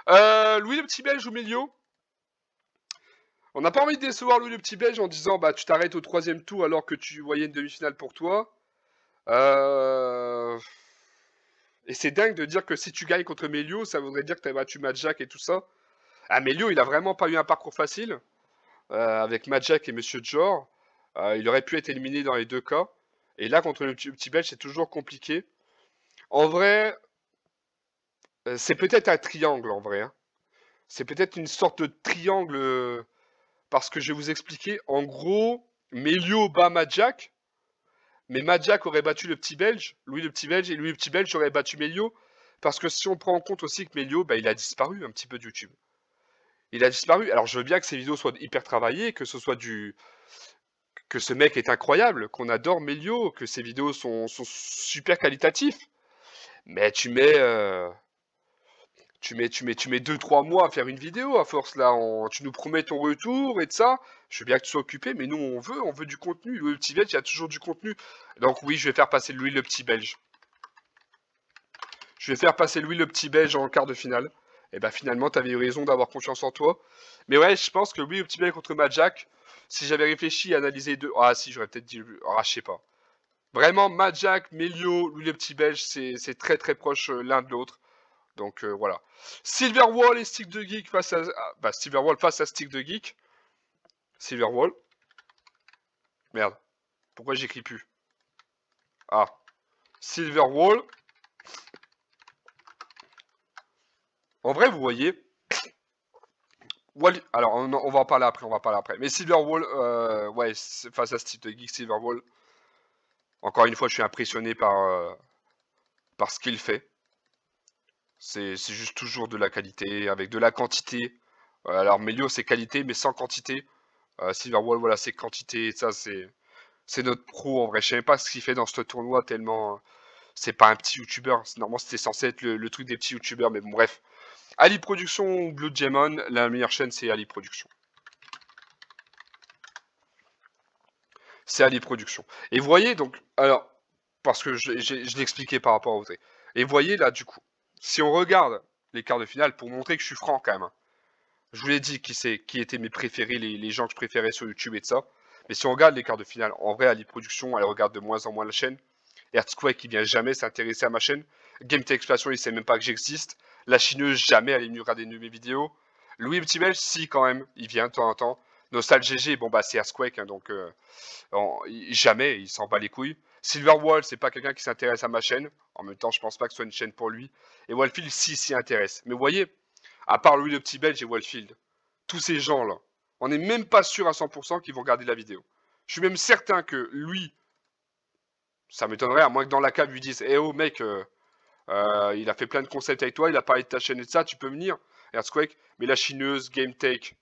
Euh, Louis le Petit Belge ou Melio On n'a pas envie de décevoir Louis le Petit Belge en disant bah tu t'arrêtes au troisième tour alors que tu voyais une demi-finale pour toi. Euh, et c'est dingue de dire que si tu gagnes contre Melio, ça voudrait dire que tu as battu Jack et tout ça. Amelio, il a vraiment pas eu un parcours facile. Euh, avec Majak et Monsieur Jor, euh, il aurait pu être éliminé dans les deux cas. Et là, contre le petit, Belge, c'est toujours compliqué. En vrai, euh, c'est peut-être un triangle, en vrai. Hein. C'est peut-être une sorte de triangle, parce que je vais vous expliquer. En gros, Melio bat Majak, mais Majak aurait battu le petit Belge, Louis le petit Belge, et Louis le petit Belge aurait battu Melio. Parce que si on prend en compte aussi que Melio, bah, il a disparu un petit peu de YouTube il a disparu. Alors je veux bien que ces vidéos soient hyper travaillées, que ce soit du... que ce mec est incroyable, qu'on adore Melio, que ces vidéos sont, super qualitatives. Mais tu mets... Euh, tu mets, tu mets, tu mets mois à faire une vidéo à force là. tu nous promets ton retour et de ça. Je veux bien que tu sois occupé, mais nous on veut, on veut du contenu. le petit belge, il y a toujours du contenu. Donc oui, je vais faire passer Louis le petit belge. Je vais faire passer Louis le petit belge en quart de finale et bah, finalement, t'avais eu raison d'avoir confiance en toi. Mais ouais, je pense que Louis le petit Belge contre Majak, si j'avais réfléchi et analysé deux. Ah si, j'aurais peut-être dit. Ah, je sais pas. Vraiment, Majak, Melio, Louis le Petit Belge, c'est très très proche euh, l'un de l'autre. Donc euh, voilà. voilà. Silverwall et Stick de Geek face à. Ah, bah, Silverwall face à Stick de Geek. Silverwall. Merde. Pourquoi j'écris plus Ah. Silverwall en vrai, vous voyez, alors on, va en parler après, on va pas parler après. Mais Silverwall, euh, ouais, face à ce type de geek, Silverwall, encore une fois, je suis impressionné par, euh, par ce qu'il fait. C'est juste toujours de la qualité, avec de la quantité. Euh, alors Melio, c'est qualité, mais sans quantité. Euh, Silverwall, voilà, c'est quantité. Ça, c'est notre pro en vrai. Je sais même pas ce qu'il fait dans ce tournoi, tellement. c'est pas un petit youtubeur. Normalement, c'était censé être le, le, truc des petits youtubeurs, mais bon, bref. Ali Production ou Blue Demon, la meilleure chaîne c'est Ali Production. C'est Ali Production. Et vous voyez donc, alors, parce que je, l'expliquais par rapport à vous. Et vous voyez là du coup, si on regarde les quarts de finale, pour montrer que je suis franc quand même, hein. je vous l'ai dit qui, qui étaient mes préférés, les, gens que je préférais sur YouTube et tout ça. Mais si on regarde les quarts de finale, en vrai, Ali Production, elle regarde de moins en moins la chaîne. Earthquake, il vient jamais s'intéresser à ma chaîne. Game Tech Explosion, il sait même pas que j'existe. La chineuse, jamais, elle est venue regarder une mes vidéos. Louis Petit Belge, si, quand même, il vient de temps en temps. Nostal GG, bon, bah, c'est Asquake, hein, donc euh, jamais, il s'en bat les couilles. Silverwall, c'est pas quelqu'un qui s'intéresse à ma chaîne. En même temps, je pense pas que ce soit une chaîne pour lui. Et Wallfield, si, s'y intéresse. Mais vous voyez, à part Louis le Petit Belge et Wallfield, tous ces gens-là, on n'est même pas sûr à 100% qu'ils vont regarder la vidéo. Je suis même certain que lui, ça m'étonnerait, à moins que dans la cave, lui disent, Eh oh, mec, euh, euh, il a fait plein de concepts avec toi, il a parlé de ta chaîne et de ça, tu peux venir. Earthquake, mais la chineuse, Game Take,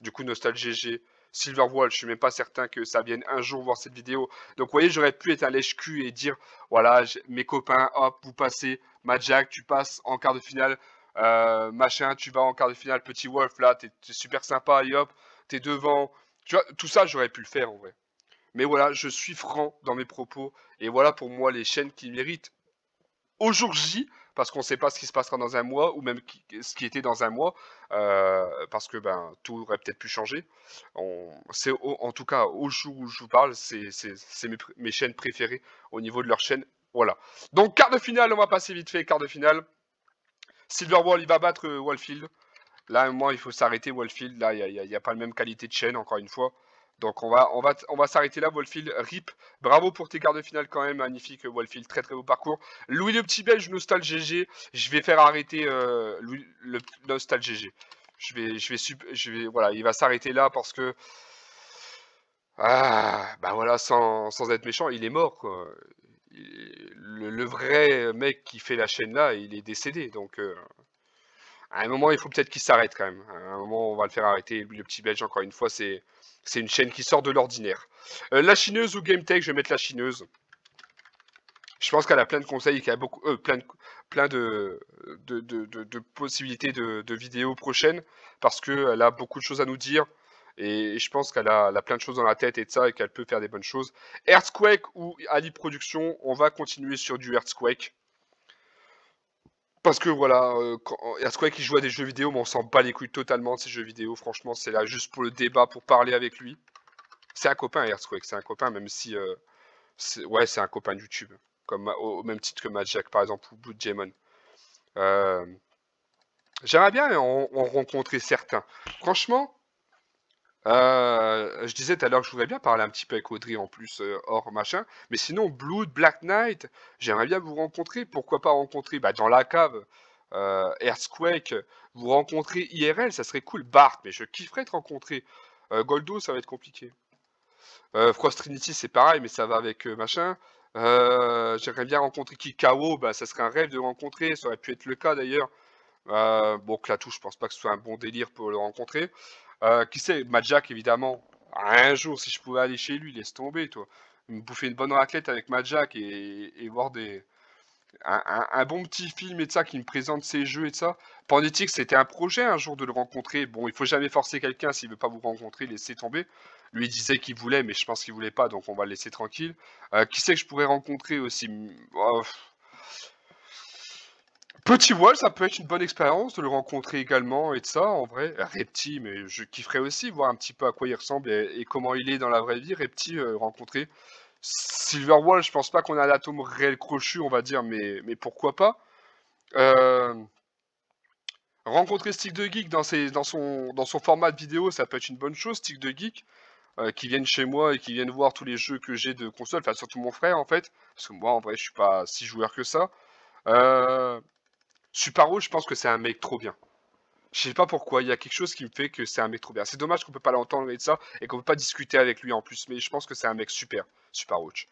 du coup Nostalgie GG, Silverwall, je suis même pas certain que ça vienne un jour voir cette vidéo. Donc vous voyez, j'aurais pu être un lèche et dire, voilà, mes copains, hop, vous passez, Jack, tu passes en quart de finale, euh, machin, tu vas en quart de finale, petit Wolf, là, t'es es super sympa, et hop, t'es devant. Tu vois, tout ça, j'aurais pu le faire en vrai. Mais voilà, je suis franc dans mes propos, et voilà pour moi les chaînes qui méritent Aujourd'hui, parce qu'on ne sait pas ce qui se passera dans un mois, ou même ce qui était dans un mois, euh, parce que ben, tout aurait peut-être pu changer. en tout cas, au jour où je vous parle, c'est, mes, chaînes préférées au niveau de leur chaîne. Voilà. Donc, quart de finale, on va passer vite fait. Quart de finale. Silverwall, il va battre euh, Wallfield. Là, moi, il faut s'arrêter, Wallfield. Là, il n'y a, a, pas la même qualité de chaîne, encore une fois. Donc on va, on va, on va s'arrêter là, Wolfield. Rip, bravo pour tes quarts de finale quand même, magnifique Wolfield, très très beau parcours. Louis le petit belge, Nostal GG, je vais faire arrêter euh, Louis le Nostal GG. Je vais, je vais, voilà, il va s'arrêter là parce que, ah, bah voilà, sans, être méchant, il est mort le, vrai mec qui fait la chaîne là, il est décédé, donc. Euh, à un moment, il faut peut-être qu'il s'arrête quand même. À un moment, on va le faire arrêter. Le petit Belge, encore une fois, c'est une chaîne qui sort de l'ordinaire. Euh, la chineuse ou GameTech, je vais mettre la chineuse. Je pense qu'elle a plein de conseils et qu'elle a beaucoup, euh, plein, de, de, de, possibilités de, vidéos prochaines parce qu'elle a beaucoup de choses à nous dire. Et je pense qu'elle a, plein de choses dans la tête et de ça, et qu'elle peut faire des bonnes choses. Earthquake ou Ali Production, on va continuer sur du Earthquake parce que voilà, euh, quand, Earthquake qui joue à des jeux vidéo, mais on s'en bat les couilles totalement de ces jeux vidéo. Franchement, c'est là juste pour le débat, pour parler avec lui. C'est un copain, Earthquake, c'est un copain, même si. Euh, ouais, c'est un copain de YouTube, comme, au, même titre que Jack, par exemple, ou Blue euh, J'aimerais bien en, rencontrer certains. Franchement, euh, je disais tout à l'heure que je voudrais bien parler un petit peu avec Audrey en plus, euh, hors machin. Mais sinon, Blood, Black Knight, j'aimerais bien vous rencontrer. Pourquoi pas rencontrer bah, dans la cave euh, Earthquake, vous rencontrer IRL, ça serait cool. Bart, mais je kifferais te rencontrer. Goldo, ça va être compliqué. Frost Trinity, c'est pareil, mais ça va avec machin. j'aimerais bien rencontrer Kikao, bah, ça serait un rêve de rencontrer. Ça aurait pu être le cas d'ailleurs. bon, Clatou, je pense pas que ce soit un bon délire pour le rencontrer. Euh, qui sait, Majak, évidemment. Un jour, si je pouvais aller chez lui, laisse tomber, toi. Me bouffer une bonne raclette avec Majak et, et voir des. Un, bon petit film et de ça qui me présente ses jeux et de ça. Pandétique, c'était un projet un jour de le rencontrer. Bon, il faut jamais forcer quelqu'un s'il veut pas vous rencontrer, laissez tomber. Lui il disait qu'il voulait, mais je pense qu'il voulait pas, donc on va le laisser tranquille. Euh, qui sait que je pourrais rencontrer aussi oh, Petit Wall, ça peut être une bonne expérience de le rencontrer également et de ça, en vrai. Repti, mais je kifferais aussi voir un petit peu à quoi il ressemble et, comment il est dans la vraie vie. Repti, euh, rencontrer Silver Wall, je pense pas qu'on a l'atome réel crochu, on va dire, mais, pourquoi pas. Euh, rencontrer Stick de Geek dans, son, format de vidéo, ça peut être une bonne chose, Stick de Geek. Euh, qui viennent chez moi et qui viennent voir tous les jeux que j'ai de console, enfin surtout mon frère en fait, parce que moi en vrai je suis pas si joueur que ça. Roach, je pense que c'est un mec trop bien. Je sais pas pourquoi, il y a quelque chose qui me fait que c'est un mec trop bien. C'est dommage qu'on peut pas l'entendre et de ça, et qu'on peut pas discuter avec lui en plus, mais je pense que c'est un mec super, super Roach.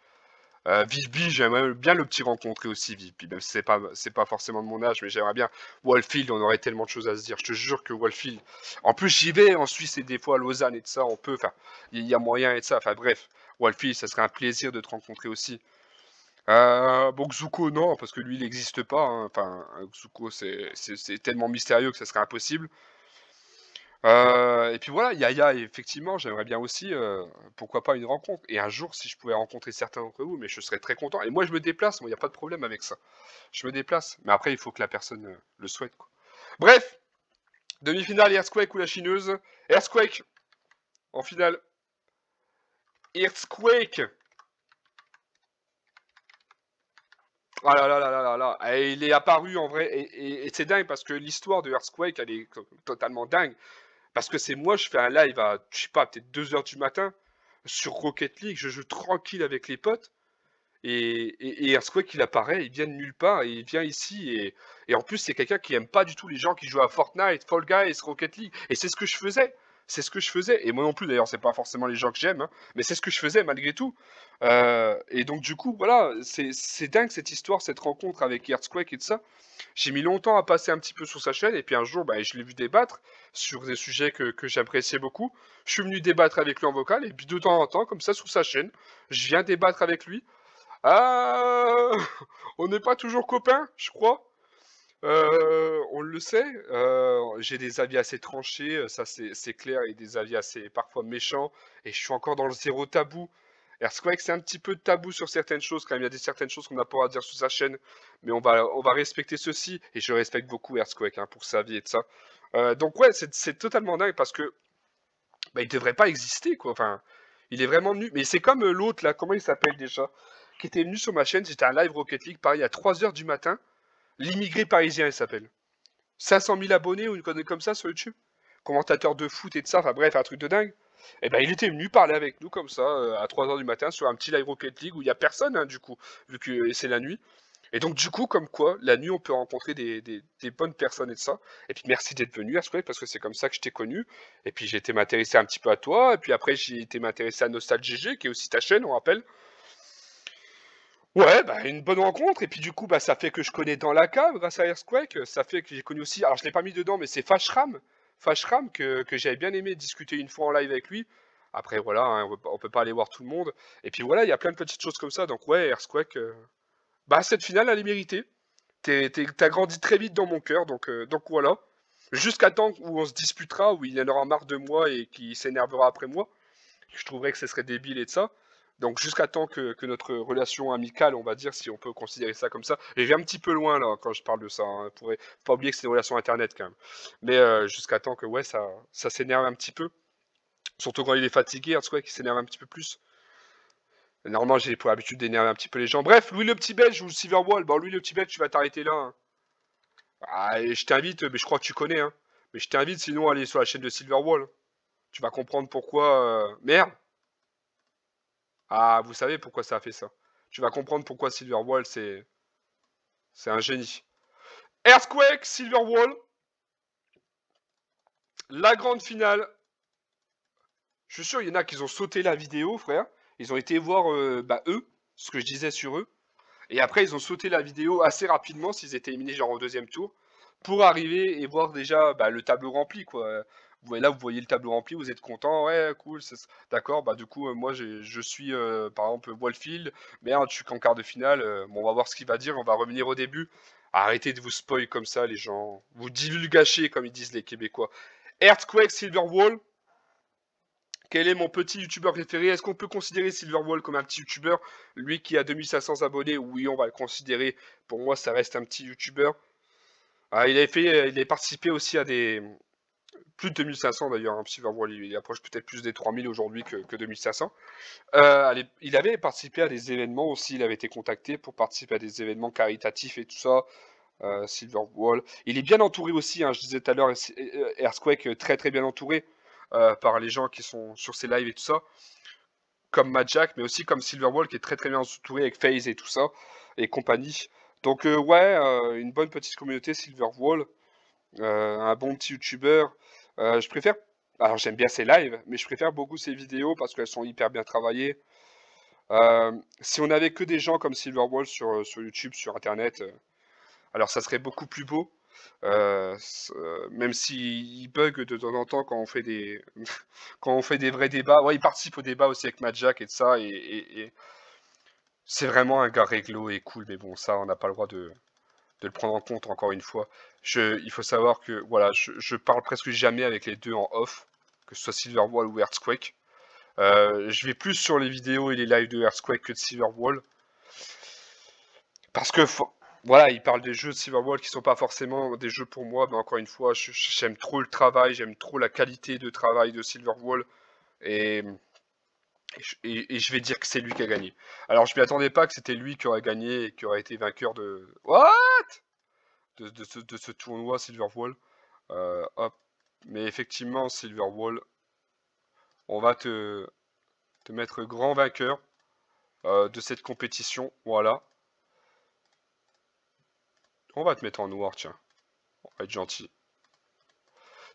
Euh, j'aimerais bien le petit rencontrer aussi, Vivby, même c'est pas, pas forcément de mon âge, mais j'aimerais bien. Wallfield, on aurait tellement de choses à se dire, je te jure que Wallfield. En plus, j'y vais en Suisse et des fois à Lausanne et de ça, on peut, enfin, il y a moyen et de ça, enfin bref. Wallfield, ça serait un plaisir de te rencontrer aussi. Ah, bon, Zuko, non, parce que lui, il n'existe pas. Hein. Enfin, Zuko, c'est tellement mystérieux que ça serait impossible. Euh, et puis voilà, Yaya, effectivement, j'aimerais bien aussi, euh, pourquoi pas, une rencontre. Et un jour, si je pouvais rencontrer certains d'entre vous, mais je serais très content. Et moi, je me déplace, il n'y a pas de problème avec ça. Je me déplace. Mais après, il faut que la personne euh, le souhaite. Bref, demi-finale, Earthquake ou la chineuse. Earthquake, en finale. Earthquake Ah là là là là là, il est apparu en vrai, et, c'est dingue parce que l'histoire de Earthquake, elle est totalement dingue. Parce que c'est moi, je fais un live à, je sais pas, peut-être 2h du matin sur Rocket League, je joue tranquille avec les potes. Et, Earthquake, il apparaît, il vient de nulle part, et il vient ici. Et, en plus, c'est quelqu'un qui aime pas du tout les gens qui jouent à Fortnite, Fall Guys, Rocket League. Et c'est ce que je faisais c'est ce que je faisais. Et moi non plus, d'ailleurs, c'est pas forcément les gens que j'aime, hein, mais c'est ce que je faisais malgré tout. Euh, et donc, du coup, voilà, c'est dingue cette histoire, cette rencontre avec Earthquake et tout ça. J'ai mis longtemps à passer un petit peu sur sa chaîne, et puis un jour, bah, je l'ai vu débattre sur des sujets que, que j'appréciais beaucoup. Je suis venu débattre avec lui en vocal, et puis de temps en temps, comme ça, sur sa chaîne, je viens débattre avec lui. Ah, on n'est pas toujours copains, je crois. Euh, on le sait, euh, j'ai des avis assez tranchés, ça c'est clair, et des avis assez parfois méchants, et je suis encore dans le zéro tabou. Earthquake, c'est un petit peu tabou sur certaines choses quand même. Il y a des certaines choses qu'on n'a pas à dire sur sa chaîne, mais on va, on va respecter ceci. Et je respecte beaucoup Earthquake hein, pour sa vie et tout ça. Euh, donc, ouais, c'est totalement dingue parce que bah, il devrait pas exister quoi. Enfin, il est vraiment nu. Mais c'est comme l'autre là, comment il s'appelle déjà Qui était venu sur ma chaîne. c'était un live Rocket League, pareil, à 3h du matin. L'immigré parisien, il s'appelle. 500 000 abonnés ou une connerie comme ça sur YouTube. Commentateur de foot et de ça, enfin bref, un truc de dingue. Et eh ben il était venu parler avec nous comme ça euh, à 3h du matin sur un petit live Rocket League où il n'y a personne hein, du coup, vu que c'est la nuit. Et donc du coup, comme quoi, la nuit on peut rencontrer des, bonnes personnes et de ça. Et puis merci d'être venu parce que c'est comme ça que je t'ai connu. Et puis j'ai été m'intéresser un petit peu à toi. Et puis après j'ai été m'intéresser à GG qui est aussi ta chaîne, on rappelle. Ouais, bah, une bonne rencontre. Et puis du coup, bah, ça fait que je connais dans la cave grâce à Earthquake. Euh, ça fait que j'ai connu aussi. Alors, je l'ai pas mis dedans, mais c'est Fashram. Fashram que, que j'avais bien aimé discuter une fois en live avec lui. Après, voilà, hein, on peut pas aller voir tout le monde. Et puis voilà, il y a plein de petites choses comme ça. Donc, ouais, Earthquake. Euh, bah, cette finale, elle est méritée. T'as grandi très vite dans mon cœur. Donc, euh, donc voilà. Jusqu'à temps où on se disputera, où il en aura marre de moi et qui s'énervera après moi. Je trouverais que ce serait débile et de ça. Donc jusqu'à temps que, notre relation amicale, on va dire, si on peut considérer ça comme ça, et vais un petit peu loin là quand je parle de ça, hein, On pourrait pas oublier que c'est une relation internet quand même, mais euh, jusqu'à temps que ouais, ça, ça s'énerve un petit peu, surtout quand il est fatigué, en tout cas, qu'il s'énerve un petit peu plus. Normalement, j'ai pour l'habitude d'énerver un petit peu les gens. Bref, Louis le petit belge ou Silverwall, bon Louis le petit belge, tu vas t'arrêter là. Hein. Ah, et je t'invite, mais je crois que tu connais, hein. mais je t'invite sinon à aller sur la chaîne de Silverwall. Tu vas comprendre pourquoi. Euh, merde ah, vous savez pourquoi ça a fait ça. Tu vas comprendre pourquoi Silverwall, c'est. C'est un génie. Earthquake, Silverwall. La grande finale. Je suis sûr, il y en a qui ont sauté la vidéo, frère. Ils ont été voir, euh, bah, eux, ce que je disais sur eux. Et après, ils ont sauté la vidéo assez rapidement, s'ils étaient éliminés genre au deuxième tour, pour arriver et voir déjà bah, le tableau rempli, quoi là, vous voyez le tableau rempli, vous êtes content, ouais, cool, d'accord. Bah, du coup, euh, moi, je suis, euh, par exemple, Wallfield, merde, hein, je suis qu'en quart de finale, euh, bon, on va voir ce qu'il va dire, on va revenir au début. Arrêtez de vous spoil comme ça, les gens. Vous divulguer comme ils disent les Québécois. Earthquake, Silverwall. Quel est mon petit youtubeur préféré Est-ce qu'on peut considérer Silverwall comme un petit youtubeur Lui qui a 2500 abonnés, oui, on va le considérer. Pour moi, ça reste un petit youtubeur. Ah, il, a fait, il avait participé aussi à des, plus de 2500 d'ailleurs, hein, Silverwall, il, approche peut-être plus des 3000 aujourd'hui que, 2500. Euh, il avait participé à des événements aussi, il avait été contacté pour participer à des événements caritatifs et tout ça. Euh, Silverwall. Il est bien entouré aussi, hein, je disais tout à l'heure, euh, Earthquake euh, très très bien entouré par les gens qui sont sur ses lives et tout ça. Comme Jack, mais aussi comme Silverwall qui est très très bien entouré avec FaZe et tout ça, et compagnie. Donc ouais, une bonne petite communauté Silverwall. Euh, un bon petit youtubeur. Euh, je préfère, alors j'aime bien ses lives, mais je préfère beaucoup ses vidéos parce qu'elles sont hyper bien travaillées. Euh, si on avait que des gens comme Silverwall sur, sur YouTube, sur Internet, alors ça serait beaucoup plus beau. même s'il bug de temps en temps quand on fait des, quand on fait des vrais débats. il participe au débat aussi avec Jack et de ça. c'est vraiment un gars réglo et cool, mais bon, ça, on n'a pas le droit de, de le prendre en compte encore une fois. il faut savoir que voilà, je, parle presque jamais avec les deux en off, que ce soit Silverwall ou Earthquake. Euh, je vais plus sur les vidéos et les lives de Earthquake que de Silverwall. Parce que voilà, il parle des jeux de Silverwall qui sont pas forcément des jeux pour moi, mais encore une fois, j'aime trop le travail, j'aime trop la qualité de travail de Silverwall. Et et je, vais dire que c'est lui qui a gagné. Alors je m'y attendais pas que c'était lui qui aurait gagné et qui aurait été vainqueur de. What de, ce, tournoi Silverwall. Euh, Mais effectivement, Silverwall, on va te, te mettre grand vainqueur euh, de cette compétition. Voilà. On va te mettre en noir, tiens. On va être gentil.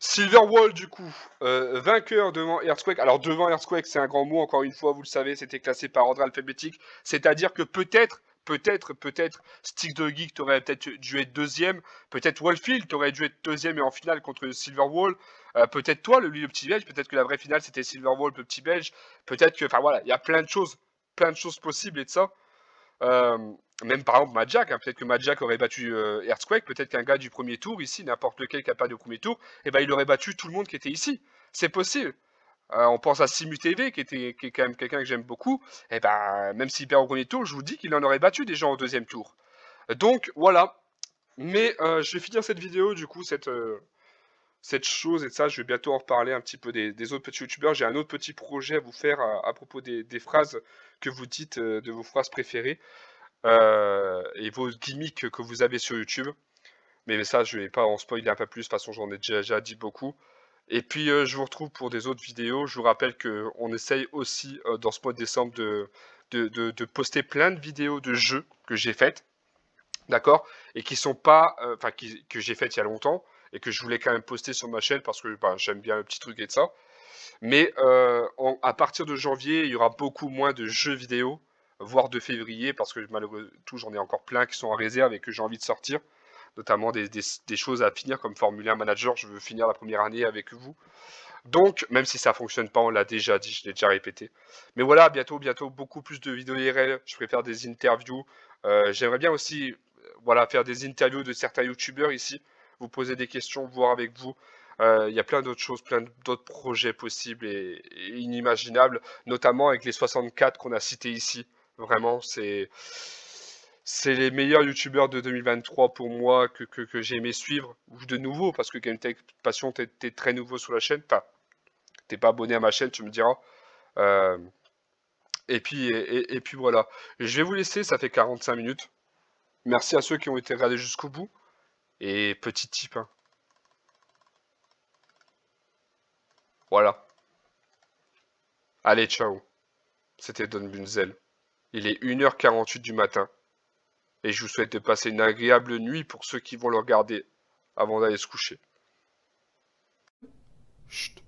Silverwall, du coup, euh, vainqueur devant Earthquake. Alors, devant Earthquake, c'est un grand mot, encore une fois, vous le savez, c'était classé par ordre alphabétique. C'est-à-dire que peut-être, peut-être, peut-être, Stick de Geek, t'aurais peut-être dû être deuxième. Peut-être Wallfield, t'aurais dû être deuxième et en finale contre Silverwall. Euh, peut-être toi, le, le petit belge. Peut-être que la vraie finale, c'était Silverwall, le petit belge. Peut-être que, enfin voilà, il y a plein de choses, plein de choses possibles et de ça. Euh, même par exemple Madjak, hein, peut-être que Majak aurait battu euh, Earthquake, peut-être qu'un gars du premier tour ici, n'importe lequel qui n'a pas de premier tour, eh ben, il aurait battu tout le monde qui était ici. C'est possible. Euh, on pense à Simu TV, qui, était, est quand même quelqu'un que j'aime beaucoup. eh ben, même s'il perd au premier tour, je vous dis qu'il en aurait battu des gens au deuxième tour. Donc voilà. Mais euh, je vais finir cette vidéo, du coup, cette, cette chose et ça. Je vais bientôt en reparler un petit peu des, autres petits youtubeurs. J'ai un autre petit projet à vous faire à, propos des, phrases que vous dites, de vos phrases préférées. Euh, et vos gimmicks que vous avez sur YouTube. Mais ça, je vais pas en spoiler un peu plus, de toute façon, j'en ai déjà, dit beaucoup. Et puis, euh, je vous retrouve pour des autres vidéos. Je vous rappelle qu'on essaye aussi, euh, dans ce mois de décembre, de, de, poster plein de vidéos de jeux que j'ai faites, d'accord Et qui sont pas, enfin, que j'ai faites il y a longtemps, et que je voulais quand même poster sur ma chaîne, parce que ben, j'aime bien le petit truc et tout ça. Mais à partir de janvier, il y aura beaucoup moins de jeux vidéo, voire de février, parce que malheureusement, tout, j'en ai encore plein qui sont en réserve et que j'ai envie de sortir, notamment des, choses à finir comme Formule 1 Manager, je veux finir la première année avec vous. Donc, même si ça fonctionne pas, on l'a déjà dit, je l'ai déjà répété. Mais voilà, bientôt, bientôt, beaucoup plus de vidéos IRL, je préfère des interviews. Euh, j'aimerais bien aussi euh, voilà, faire des interviews de certains youtubeurs ici, vous poser des questions, voir avec vous. Euh, il y a plein d'autres choses, plein d'autres projets possibles et, et, inimaginables, notamment avec les 64 qu'on a cités ici. Vraiment, c'est c'est les meilleurs youtubeurs de 2023 pour moi que, que, j'ai aimé suivre, ou de nouveau, parce que GameTech Passion, t'es très nouveau sur la chaîne, enfin, t'es pas abonné à ma chaîne, tu me diras. Euh, et, puis, et, puis voilà. Je vais vous laisser, ça fait 45 minutes. Merci à ceux qui ont été regardés jusqu'au bout. Et petit tip. Hein. Voilà. Allez, ciao. C'était Don Bunzel. Il est 1h48 du matin. Et je vous souhaite de passer une agréable nuit pour ceux qui vont le regarder avant d'aller se coucher. Chut.